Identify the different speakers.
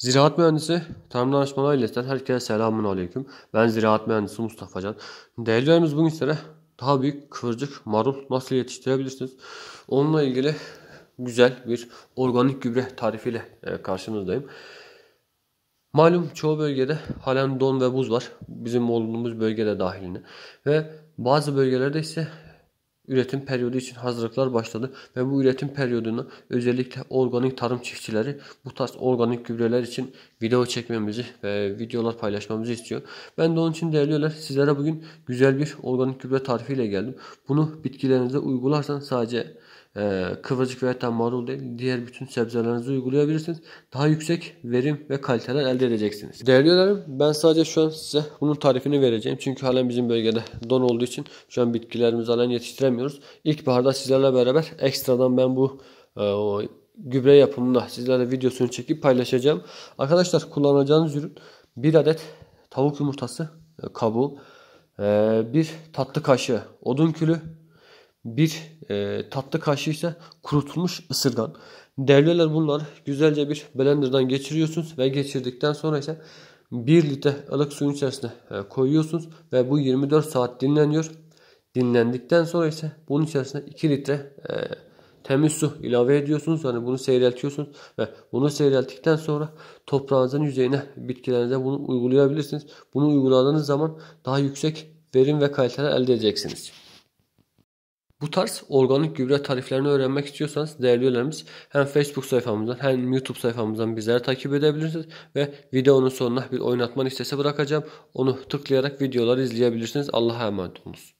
Speaker 1: Ziraat Mühendisi Tarım Danışmanlığı ailesinden herkese selamun aleyküm. Ben Ziraat Mühendisi Mustafa Can. Değerlerimiz bugün sizlere daha büyük kıvırcık marul nasıl yetiştirebilirsiniz? Onunla ilgili güzel bir organik gübre tarifiyle e, karşınızdayım. Malum çoğu bölgede halen don ve buz var. Bizim bulunduğumuz bölgede dahilinde. Ve bazı bölgelerde ise üretim periyodu için hazırlıklar başladı ve bu üretim periyodunu özellikle organik tarım çiftçileri bu tarz organik gübreler için video çekmemizi ve videolar paylaşmamızı istiyor. Ben de onun için değerliyorlar sizlere bugün güzel bir organik gübre tarifiyle geldim. Bunu bitkilerinize uygularsan sadece e, kıvırcık veya marul değil diğer bütün sebzelerinizi uygulayabilirsiniz. Daha yüksek verim ve kaliteler elde edeceksiniz. Değerli ben sadece şu an size bunun tarifini vereceğim. Çünkü halen bizim bölgede don olduğu için şu an bitkilerimizi halen yetiştiremiyoruz yapamıyoruz. İlkbaharda sizlerle beraber ekstradan ben bu e, o, gübre yapımına sizlerle videosunu çekip paylaşacağım. Arkadaşlar kullanacağınız ürün bir adet tavuk yumurtası e, kabuğu, e, bir tatlı kaşığı odun külü, bir e, tatlı kaşığı ise kurutulmuş ısırgan. Devreler bunlar güzelce bir blenderdan geçiriyorsunuz ve geçirdikten sonra ise 1 litre ılık suyun içerisine e, koyuyorsunuz ve bu 24 saat dinleniyor dinlendikten sonra ise bunun içerisine 2 litre e, temiz su ilave ediyorsunuz. Yani bunu seyreltiyorsunuz ve bunu seyrelttikten sonra toprağınızın yüzeyine bitkilerinize bunu uygulayabilirsiniz. Bunu uyguladığınız zaman daha yüksek verim ve kaliteler elde edeceksiniz. Bu tarz organik gübre tariflerini öğrenmek istiyorsanız değerli üyelerimiz hem Facebook sayfamızdan hem YouTube sayfamızdan bizleri takip edebilirsiniz ve videonun sonuna bir oynatma listesi bırakacağım. Onu tıklayarak videoları izleyebilirsiniz. Allah'a emanet olunuz.